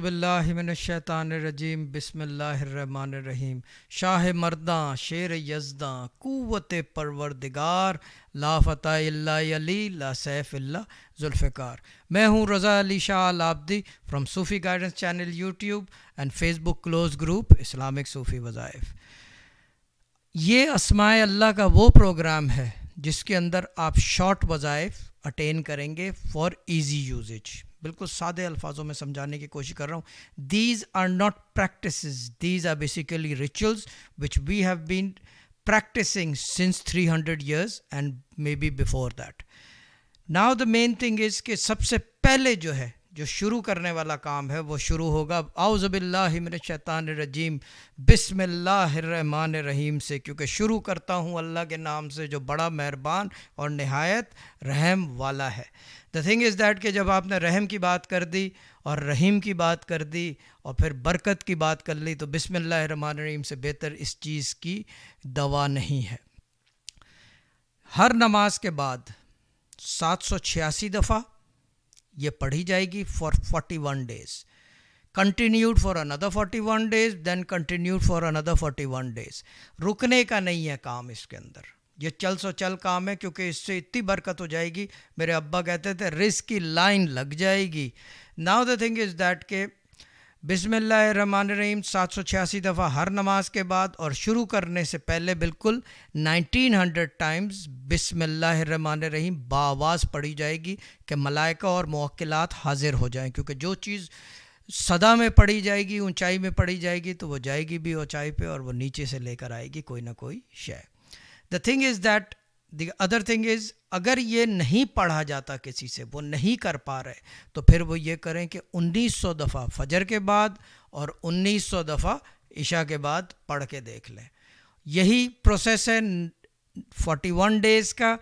अज़बिल्लाशैतानरजीम बसमीम शाह मरदा शेर यजदा परवर दिगार लाफ़तःली ला सैफ़ल्ला जुल्फ़िकार मैं हूँ Raza Ali Shah Abidi from Sufi guidance channel YouTube and Facebook close group Islamic सूफ़ी वज़ाइफ ये असमाय अल्लाह का वो प्रोग्राम है जिसके अंदर आप शॉर्ट वज़ाइफ अटेन करेंगे फॉर ईजी यूज़ बिल्कुल सादे अल्फाजों में समझाने की कोशिश कर रहा हूँ these are not practice these are basically rituals which we have been three hundred 300 and maybe before that now the main thing is के सबसे पहले जो है जो शुरू करने वाला काम है वो शुरू होगा शैतान रजीम बिसमान रहीम से क्योंकि शुरू करता हूँ अल्लाह के नाम से जो बड़ा मेहरबान और नहायत रहम वाला है द थिंग इज़ दैट कि जब आपने रहम की बात कर दी और रहीम की बात कर दी और फिर बरकत की बात कर ली तो बिसमान रहीम से बेहतर इस चीज़ की दवा नहीं है हर नमाज के बाद सात सौ छियासी दफ़ा ये पढ़ी जाएगी for forty one days continued for another forty one days then continued for another forty one days रुकने का नहीं है काम इसके अंदर ये चल सो चल काम है क्योंकि इससे इतनी बरकत हो जाएगी मेरे अब्बा कहते थे रिस्क की लाइन लग जाएगी now the thing is that के रहीम सात सौ छियासी दफ़ा हर नमाज के बाद और शुरू करने से पहले बिल्कुल नाइनटीन हंड्रेड टाइम्स रहीम बावाज़ पढ़ी जाएगी कि मलाइका और मौकिलत हाजिर हो जाएँ क्योंकि जो चीज़ सदा में पढ़ी जाएगी ऊंचाई में पढ़ी जाएगी तो वो जाएगी भी ऊंचाई पे और वो नीचे से लेकर आएगी कोई ना कोई शय the thing is that the other thing is अगर ये नहीं पढ़ा जाता किसी से वो नहीं कर पा रहे तो फिर वो ये करें कि 1900 दफ़ा फजर के बाद और 1900 दफ़ा ईशा के बाद पढ़ के देख लें यही प्रोसेस है 41 डेज़ का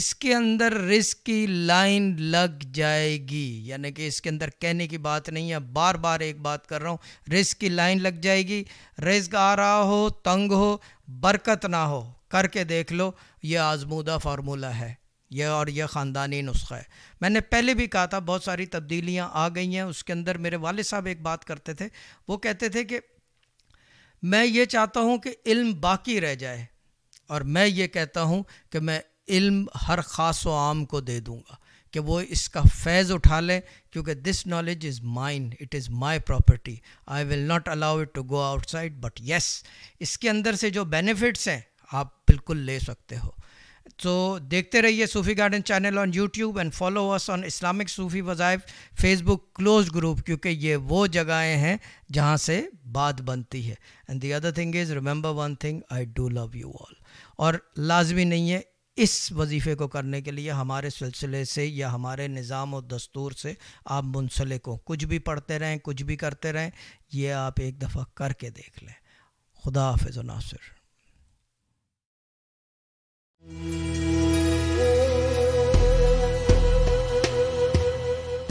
इसके अंदर रिस्क की लाइन लग जाएगी यानी कि इसके अंदर कहने की बात नहीं है बार बार एक बात कर रहा हूँ रिस्क की लाइन लग जाएगी रिस्क आ रहा हो तंग हो बरकत ना हो करके देख लो ये आजमूदा फार्मूला है यह और यह ख़ानदानी नुस्खा है मैंने पहले भी कहा था बहुत सारी तब्दीलियाँ आ गई हैं उसके अंदर मेरे वाले साहब एक बात करते थे वो कहते थे कि मैं ये चाहता हूँ कि इल्म बाकी रह जाए और मैं ये कहता हूँ कि मैं इल्म हर ख़ास व आम को दे दूँगा कि वो इसका फैज़ उठा लें क्योंकि this knowledge is mine it is my property I will not allow it to go outside but yes इसके अंदर से जो बेनिफिट्स हैं आप बिल्कुल ले सकते हो तो देखते रहिए Sufi garden channel on YouTube and follow us on Islamic सूफ़ी वज़ाइफ फेसबुक क्लोज ग्रुप क्योंकि ये वो जगहें हैं जहाँ से बात बनती है and the other thing is remember one thing I do love you all और लाजमी नहीं है इस वजीफ़े को करने के लिए हमारे सिलसिले से या हमारे निज़ाम और दस्तूर से आप मुनसलिक हों कुछ भी पढ़ते रहें कुछ भी करते रहें ये आप एक दफ़ा करके देख लें खुदा हाफ नासिर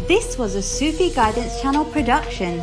This was a Sufi Guidance Channel production.